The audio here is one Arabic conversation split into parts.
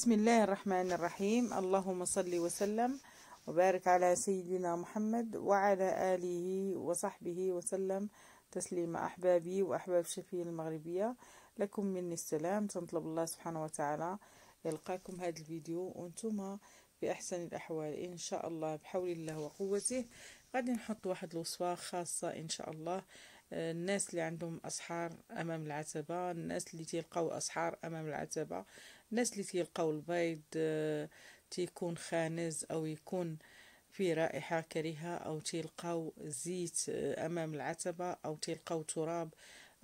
بسم الله الرحمن الرحيم اللهم صل وسلم وبارك على سيدنا محمد وعلى آله وصحبه وسلم تسليم أحبابي وأحباب شفي المغربية لكم مني السلام تنطلب الله سبحانه وتعالى يلقاكم هذا الفيديو وانتم بأحسن الأحوال إن شاء الله بحول الله وقوته غادي نحط واحد الوصفة خاصة إن شاء الله الناس اللي عندهم أسحار أمام العتبة الناس اللي تيلقاو أسحار أمام العتبة الناس اللي تيلقاو البيض آه، تيكون خانز أو يكون في رائحة كريهة أو تيلقاو زيت آه، أمام العتبة أو تيلقاو تراب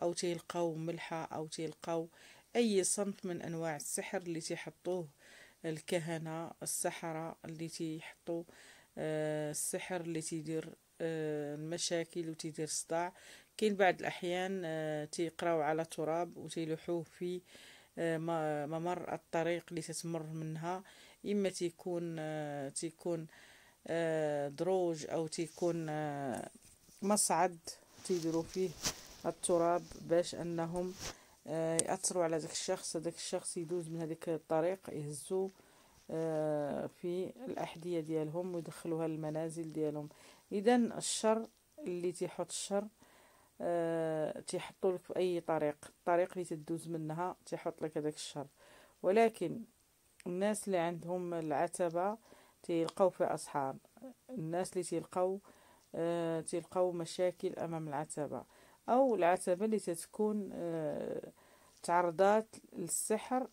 أو تيلقاو ملحة أو تيلقاو أي صنف من أنواع السحر اللي تيحطوه الكهنة السحرة اللي تيحطوا آه، السحر اللي تيدير المشاكل وتيدير صداع كاين بعض الاحيان آه، تيقراو على تراب وتيلوحوه في آه، ممر الطريق اللي تتمر منها اما تيكون آه، تيكون دروج او تيكون مصعد تيديروا فيه التراب باش انهم ياثروا على داك الشخص داك الشخص يدوز من هذيك الطريق يهزو في الاحذيه ديالهم ويدخلوها للمنازل ديالهم اذا الشر اللي تيحط الشر آه، تيحطوا لك في اي طريق الطريق اللي تدوز منها تيحط لك هذاك الشر ولكن الناس اللي عندهم العتبه تيلقاو فيها اصحاب الناس اللي تيلقاو أه تيلقاو مشاكل امام العتبه او العتبه اللي تتكون أه تعرضات للسحر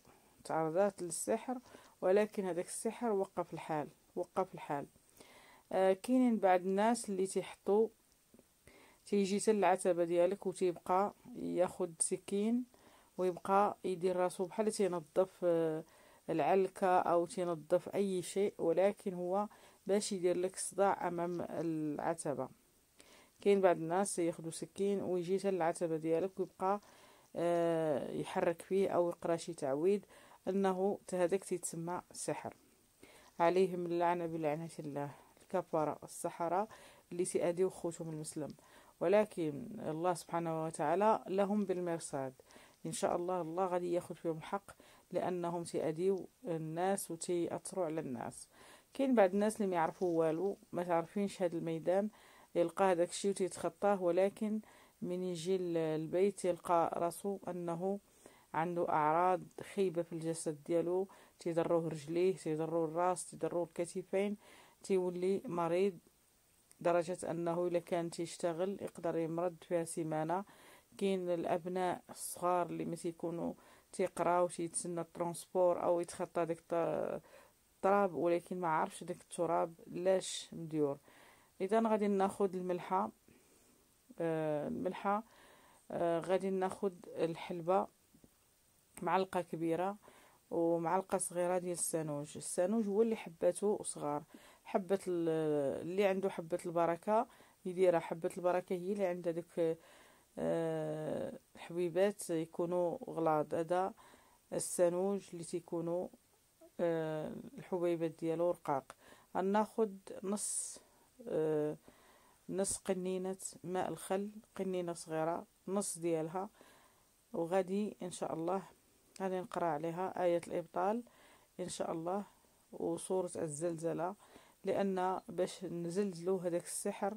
تعرضات للسحر ولكن هذاك السحر وقف الحال وقف الحال آه كاينين بعض الناس اللي تيحطوا تيجي حتى العتبه ديالك وتيبقى ياخد سكين ويبقى يدير راسو بحال تينظف آه، العلكه او تينظف اي شيء ولكن هو باش يدير لك صداع امام العتبه كاين بعض الناس ياخذوا سكين ويجي حتى العتبه ديالك ويبقى آه، يحرك فيه او يقرا شي تعويد انه هذاك تيتسمى سحر عليهم اللعنه بلعنه الله الكفره السحره اللي تيأديو خوتهم المسلم ولكن الله سبحانه وتعالى لهم بالمرصاد إن شاء الله الله غادي ياخد فيهم حق لأنهم تاديو الناس وتاثروا على الناس كاين بعض الناس اللي ما يعرفوا والو ما تعرفينش هذا الميدان يلقى هذاك الشيء وتيتخطاه ولكن من يجي البيت يلقى راسو انه عنده اعراض خيبه في الجسد ديالو تيضروه رجليه تيضروه الراس تيضروه الكتفين تيولي مريض درجة أنه إلا كان تيشتغل يقدر يمرض فيها سيمانة كاين الأبناء الصغار اللي مثل يكونوا تيقراو تيتسنى الترونسبور أو يتخطى داك التراب ولكن ما عارفش داك التراب لاش مديور إذا غادي ناخد الملحة آه الملحة آه غادي ناخد الحلبة معلقة كبيرة ومعلقة صغيرة ديال السانوج السانوج هو اللي حباته صغار حبة اللي عنده حبة البركة يديرها حبة البركة هي اللي عندها دوك آه، الحبيبات يكونوا غلاض هذا السنوج اللي تيكونوا آه، الحبيبات ديالو رقاق غناخد نص آه، نص قنينة ماء الخل قنينة صغيرة نص ديالها وغادي ان شاء الله غادي نقرا عليها آية الإبطال ان شاء الله وصورة الزلزلة لان باش نزلزلو هذاك السحر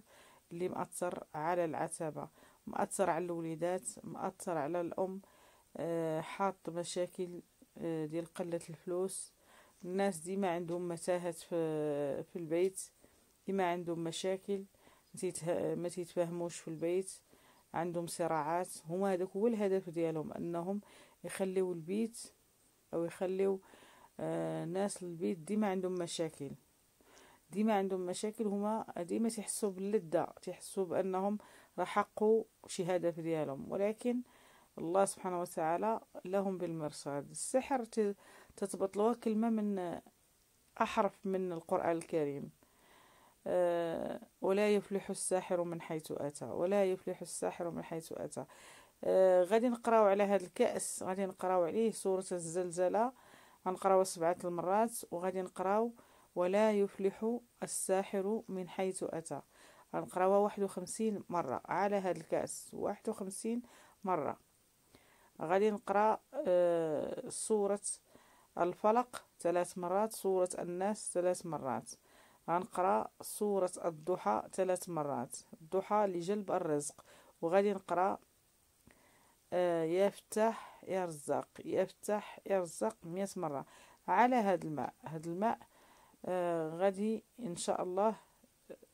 اللي مأثر على العتبة مأثر على الوليدات مأثر على الأم آه، حاط مشاكل آه، ديال قلة الفلوس الناس ديما عندهم متاهات في, في البيت ديما عندهم مشاكل ما تيتفاهموش في البيت عندهم صراعات هما هذاك هو الهدف ديالهم انهم يخليو البيت او يخليو آه، ناس البيت ديما عندهم مشاكل ديما عندهم مشاكل هما ديما تيحسوا باللذة تيحسوا بأنهم رحقوا شهادة ديالهم ولكن الله سبحانه وتعالى لهم بالمرصاد السحر تتبطلوها كلمة من أحرف من القرآن الكريم آه، ولا يفلح الساحر من حيث أتى ولا يفلح الساحر من حيث أتى آه، غادي نقراو على هذا الكأس غادي نقراو عليه سورة الزلزلة غنقراو سبعة المرات وغادي نقراو ولا يفلح الساحر من حيث أتى غنقراو واحد وخمسين مرة على هاد الكأس واحد وخمسين مرة غادي نقرا آه سورة الفلق ثلاث مرات سورة الناس ثلاث مرات غنقرا سورة الضحى ثلاث مرات الضحى لجلب الرزق وغادي نقرا آه يفتح يرزق يفتح يرزق مئة مرة على هاد الماء هاد الماء آه، غادي ان شاء الله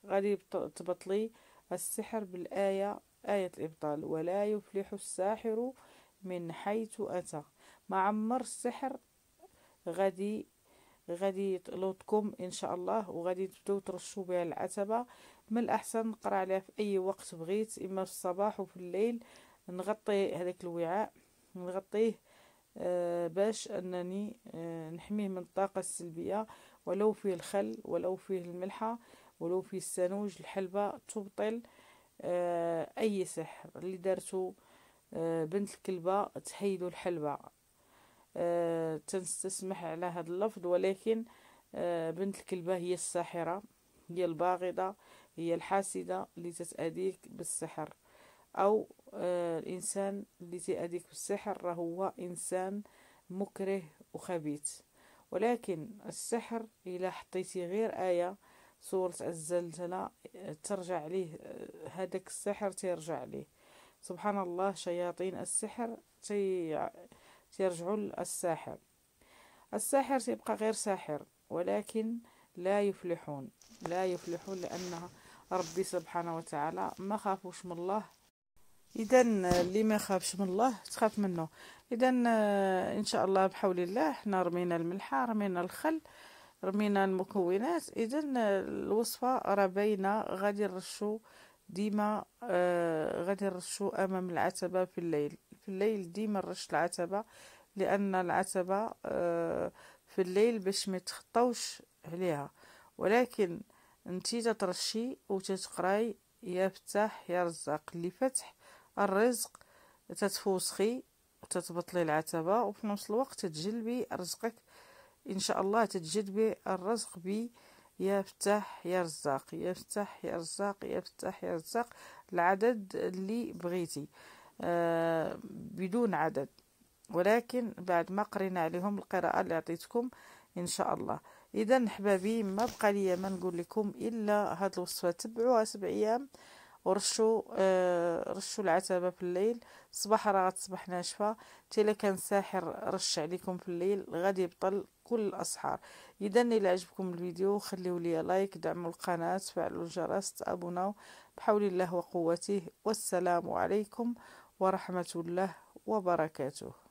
غادي تبطلي السحر بالايه ايه الابطال ولا يفلح الساحر من حيث اتى ما عمر السحر غادي غادي يطلبكم ان شاء الله وغادي تبداو ترشوا بها العتبه من الاحسن نقرا عليها في اي وقت بغيت اما في الصباح وفي الليل نغطي هذاك الوعاء نغطيه آه باش انني آه نحميه من الطاقه السلبيه ولو فيه الخل ولو فيه الملحة ولو فيه السنوج الحلبة تبطل آه، أي سحر اللي دارته آه، بنت الكلبة تحيدو الحلبة آه، تنستسمح على هذا اللفظ ولكن بنت الكلبة هي الساحرة هي الباغضة هي الحاسدة اللي تتأديك بالسحر أو الإنسان اللي تأديك بالسحر هو إنسان مكره وخبيث ولكن السحر إلا حطيتي غير آية سورة الزلزلة آه، ترجع ليه آه، هذاك السحر تيرجع ليه سبحان الله شياطين السحر تي تيرجعوا للساحر الساحر تيبقى غير ساحر ولكن لا يفلحون لا يفلحون لأن ربي سبحانه وتعالى ما خافوش من الله اذا آه، اللي ما خافش من الله تخاف منه اذا آه، ان شاء الله بحول الله حنا رمينا الملحه رمينا الخل رمينا المكونات اذا آه، الوصفه راه باينه غادي نرشو ديما آه غادي نرشو امام العتبه في الليل في الليل ديما نرش العتبه لان العتبه آه في الليل باش ما تخطوش عليها ولكن انتي تترشي وتتقراي يا فتاح يا رزاق اللي فتح الرزق تتفوسخي وتتبطلي العتبة وفي نفس الوقت تتجلبي رزقك إن شاء الله تتجلبي الرزق بي يا فتح يا رزاق يا فتح يا رزاق يا فتح يا رزاق العدد اللي بغيتي آه، بدون عدد ولكن بعد ما قرينا عليهم القراءة اللي عطيتكم إن شاء الله إذا أحبابي ما بقى لي ما نقول لكم إلا هاد الوصفة تبعوها سبع أيام ورشوا آه رشوا العتبه في الليل الصباح راه غتصبح ناشفه حتى الا كان ساحر رش عليكم في الليل غادي يبطل كل الاسحار اذا الى عجبكم الفيديو خليو لي لايك دعموا القناه فعلوا الجرس تابوناو بحول الله وقوته والسلام عليكم ورحمه الله وبركاته